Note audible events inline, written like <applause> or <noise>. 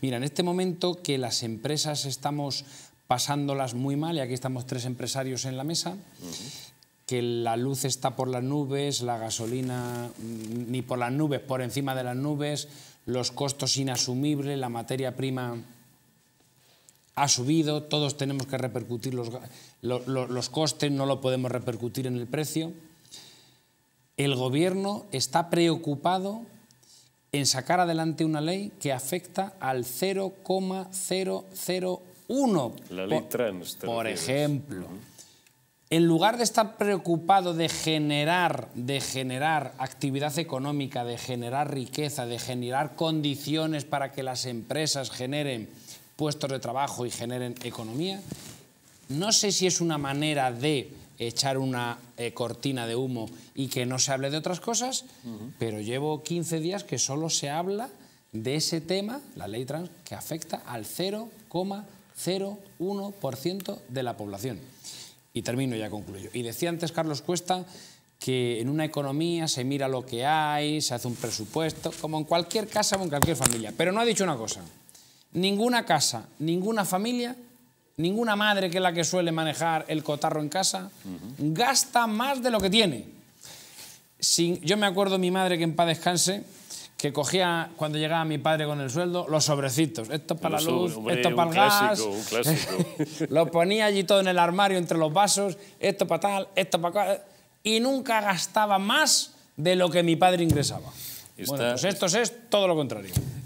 Mira, en este momento que las empresas estamos pasándolas muy mal, y aquí estamos tres empresarios en la mesa, que la luz está por las nubes, la gasolina mm, ni por las nubes, por encima de las nubes, los costos inasumibles, la materia prima ha subido, todos tenemos que repercutir los, los costes, no lo podemos repercutir en el precio. El gobierno está preocupado en sacar adelante una ley que afecta al 0,001. La ley por, trans. Por ejemplo. En lugar de estar preocupado de generar, de generar actividad económica, de generar riqueza, de generar condiciones para que las empresas generen puestos de trabajo y generen economía, no sé si es una manera de echar una eh, cortina de humo y que no se hable de otras cosas, pero llevo 15 días que solo se habla de ese tema, la ley trans, que afecta al 0,01% de la población. Y termino, ya concluyo. Y decía antes Carlos Cuesta que en una economía se mira lo que hay, se hace un presupuesto, como en cualquier casa o en cualquier familia. Pero no ha dicho una cosa. Ninguna casa, ninguna familia ninguna madre que es la que suele manejar el cotarro en casa, gasta más de lo que tiene. yo me acuerdo mi madre que en paz descanse, que cogía cuando llegaba mi padre con el sueldo los sobrecitos. Esto para la luz, esto para el gas. Clásico. <laughs> lo ponía allí todo en el armario entre los vasos, esto para tal, esto para Y nunca gastaba más de lo que mi padre ingresaba. pues esto es todo lo contrario.